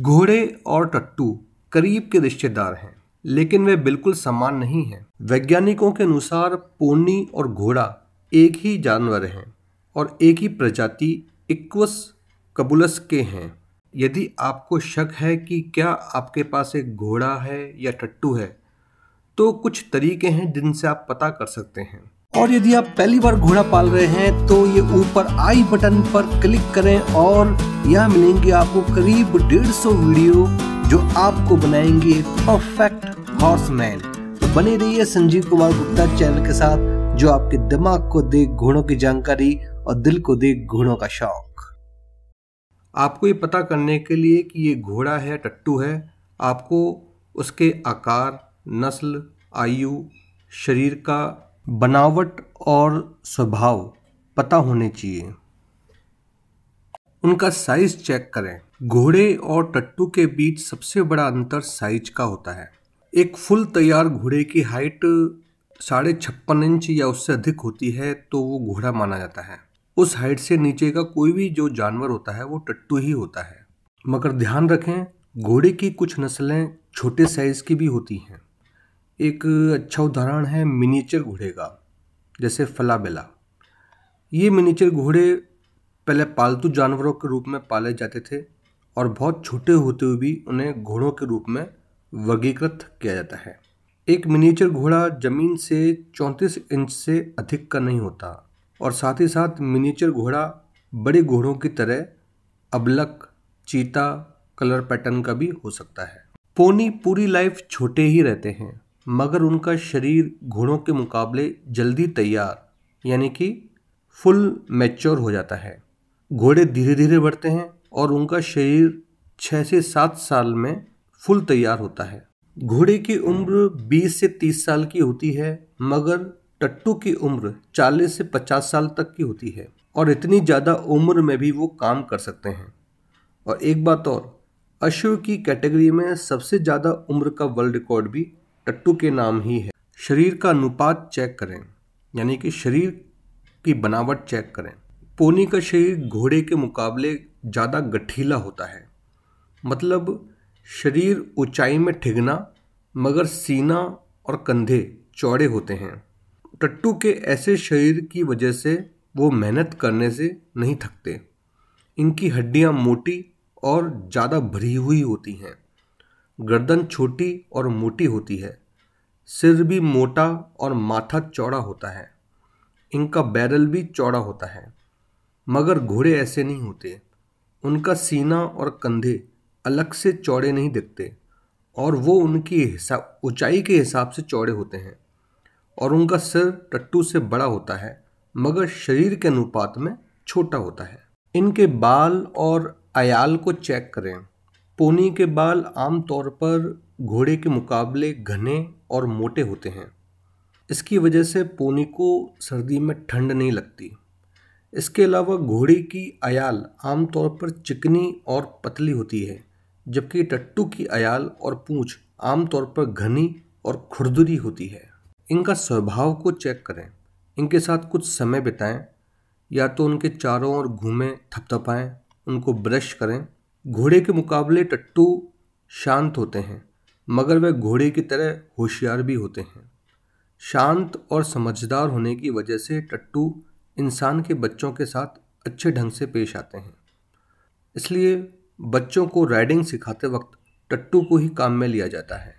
घोड़े और टट्टू करीब के रिश्तेदार हैं लेकिन वे बिल्कुल समान नहीं हैं वैज्ञानिकों के अनुसार पोनी और घोड़ा एक ही जानवर हैं और एक ही प्रजाति इक्वस कबुलस के हैं यदि आपको शक है कि क्या आपके पास एक घोड़ा है या टट्टू है तो कुछ तरीके हैं जिनसे आप पता कर सकते हैं और यदि आप पहली बार घोड़ा पाल रहे हैं तो ये ऊपर आई बटन पर क्लिक करें और यहाँ मिलेंगे आपको करीब 150 वीडियो जो आपको बनाएंगे परफेक्ट हॉर्समैन तो बने रहिए संजीव कुमार गुप्ता चैनल के साथ जो आपके दिमाग को दे घोड़ों की जानकारी और दिल को दे घोड़ों का शौक आपको ये पता करने के लिए कि ये घोड़ा है टट्टू है आपको उसके आकार नस्ल आयु शरीर का बनावट और स्वभाव पता होने चाहिए उनका साइज चेक करें घोड़े और टट्टू के बीच सबसे बड़ा अंतर साइज का होता है एक फुल तैयार घोड़े की हाइट साढ़े छप्पन इंच या उससे अधिक होती है तो वो घोड़ा माना जाता है उस हाइट से नीचे का कोई भी जो जानवर होता है वो टट्टू ही होता है मगर ध्यान रखें घोड़े की कुछ नस्लें छोटे साइज की भी होती हैं एक अच्छा उदाहरण है मिनीचर घोड़े का जैसे फलाबेला ये मिनीचर घोड़े पहले पालतू जानवरों के रूप में पाले जाते थे और बहुत छोटे होते हुए भी उन्हें घोड़ों के रूप में वर्गीकृत किया जाता है एक मिनीचर घोड़ा ज़मीन से 34 इंच से अधिक का नहीं होता और साथ ही साथ मिनीचर घोड़ा बड़े घोड़ों की तरह अबलक चीता कलर पैटर्न का भी हो सकता है पोनी पूरी लाइफ छोटे ही रहते हैं मगर उनका शरीर घोड़ों के मुकाबले जल्दी तैयार यानी कि फुल मैच्योर हो जाता है घोड़े धीरे धीरे बढ़ते हैं और उनका शरीर छः से सात साल में फुल तैयार होता है घोड़े की उम्र 20 से 30 साल की होती है मगर टट्टू की उम्र 40 से 50 साल तक की होती है और इतनी ज़्यादा उम्र में भी वो काम कर सकते हैं और एक बात और अश्व की कैटेगरी में सबसे ज़्यादा उम्र का वर्ल्ड रिकॉर्ड भी टट्टू के नाम ही है शरीर का अनुपात चेक करें यानी कि शरीर की बनावट चेक करें पोनी का शरीर घोड़े के मुकाबले ज़्यादा गठीला होता है मतलब शरीर ऊंचाई में ठिगना मगर सीना और कंधे चौड़े होते हैं टट्टू के ऐसे शरीर की वजह से वो मेहनत करने से नहीं थकते इनकी हड्डियाँ मोटी और ज़्यादा भरी हुई होती हैं गर्दन छोटी और मोटी होती है सिर भी मोटा और माथा चौड़ा होता है इनका बैरल भी चौड़ा होता है मगर घोड़े ऐसे नहीं होते उनका सीना और कंधे अलग से चौड़े नहीं दिखते और वो उनकी हिसाब ऊंचाई के हिसाब से चौड़े होते हैं और उनका सिर टट्टू से बड़ा होता है मगर शरीर के अनुपात में छोटा होता है इनके बाल और अयाल को चेक करें पोनी के बाल आमतौर पर घोड़े के मुकाबले घने और मोटे होते हैं इसकी वजह से पोनी को सर्दी में ठंड नहीं लगती इसके अलावा घोड़े की आयाल आमतौर पर चिकनी और पतली होती है जबकि टट्टू की आयाल और पूँछ आमतौर पर घनी और खुरदुरी होती है इनका स्वभाव को चेक करें इनके साथ कुछ समय बिताएं या तो उनके चारों ओर घूमें थपथपाएं उनको ब्रश करें घोड़े के मुकाबले टट्टू शांत होते हैं मगर वह घोड़े की तरह होशियार भी होते हैं शांत और समझदार होने की वजह से टट्टू इंसान के बच्चों के साथ अच्छे ढंग से पेश आते हैं इसलिए बच्चों को राइडिंग सिखाते वक्त टट्टू को ही काम में लिया जाता है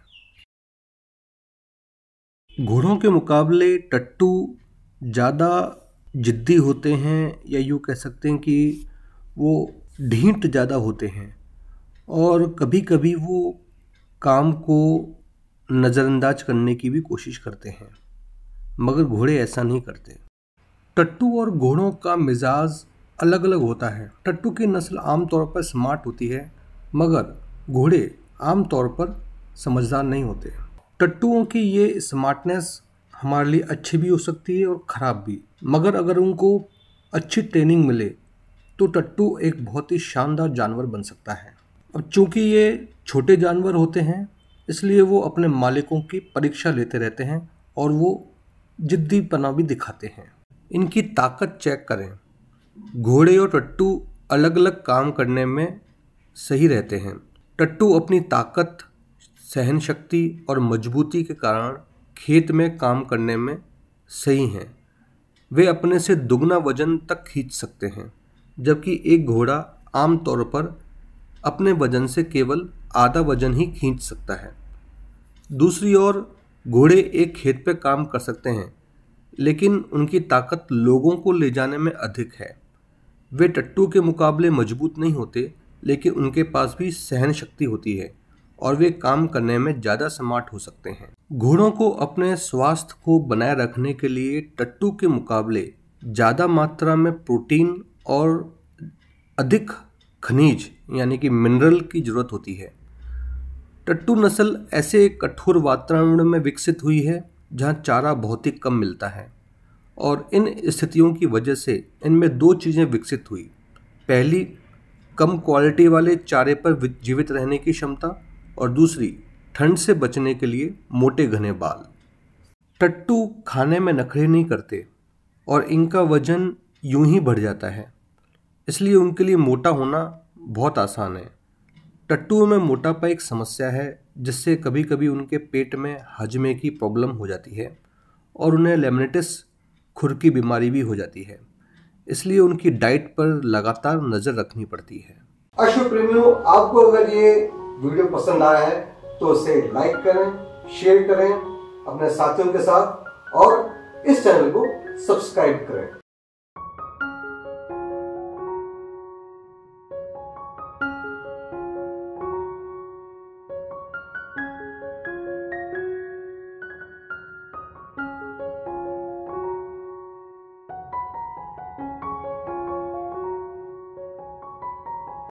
घोड़ों के मुकाबले टट्टू ज़्यादा जिद्दी होते हैं या यूँ कह सकते हैं कि वो ढीठ ज़्यादा होते हैं और कभी कभी वो काम को नज़रअंदाज करने की भी कोशिश करते हैं मगर घोड़े ऐसा नहीं करते टट्टू और घोड़ों का मिजाज अलग अलग होता है टट्टू की नस्ल आमतौर पर स्मार्ट होती है मगर घोड़े आमतौर पर समझदार नहीं होते टट्टुओं की ये स्मार्टनेस हमारे लिए अच्छी भी हो सकती है और ख़राब भी मगर अगर उनको अच्छी ट्रेनिंग मिले तो टट्टू एक बहुत ही शानदार जानवर बन सकता है अब चूंकि ये छोटे जानवर होते हैं इसलिए वो अपने मालिकों की परीक्षा लेते रहते हैं और वो जिद्दी पना भी दिखाते हैं इनकी ताकत चेक करें घोड़े और टट्टू अलग अलग काम करने में सही रहते हैं टट्टू अपनी ताकत सहन शक्ति और मजबूती के कारण खेत में काम करने में सही हैं वे अपने से दुगना वजन तक खींच सकते हैं जबकि एक घोड़ा आमतौर पर अपने वजन से केवल आधा वजन ही खींच सकता है दूसरी ओर घोड़े एक खेत पर काम कर सकते हैं लेकिन उनकी ताकत लोगों को ले जाने में अधिक है वे टट्टू के मुकाबले मजबूत नहीं होते लेकिन उनके पास भी सहन शक्ति होती है और वे काम करने में ज़्यादा स्मार्ट हो सकते हैं घोड़ों को अपने स्वास्थ्य को बनाए रखने के लिए टट्टू के मुकाबले ज़्यादा मात्रा में प्रोटीन और अधिक खनिज यानी कि मिनरल की ज़रूरत होती है टट्टू नस्ल ऐसे कठोर वातावरण में विकसित हुई है जहाँ चारा बहुत ही कम मिलता है और इन स्थितियों की वजह से इनमें दो चीज़ें विकसित हुई पहली कम क्वालिटी वाले चारे पर जीवित रहने की क्षमता और दूसरी ठंड से बचने के लिए मोटे घने बाल टट्टू खाने में नखरे नहीं करते और इनका वजन यूं ही बढ़ जाता है इसलिए उनके लिए मोटा होना बहुत आसान है टट्टुओं में मोटापा एक समस्या है जिससे कभी कभी उनके पेट में हजमे की प्रॉब्लम हो जाती है और उन्हें लेमिनेटिस खुर की बीमारी भी हो जाती है इसलिए उनकी डाइट पर लगातार नज़र रखनी पड़ती है अश्व प्रेमियों आपको अगर ये वीडियो पसंद आया है तो इसे लाइक करें शेयर करें अपने साथियों के साथ और इस चैनल को सब्सक्राइब करें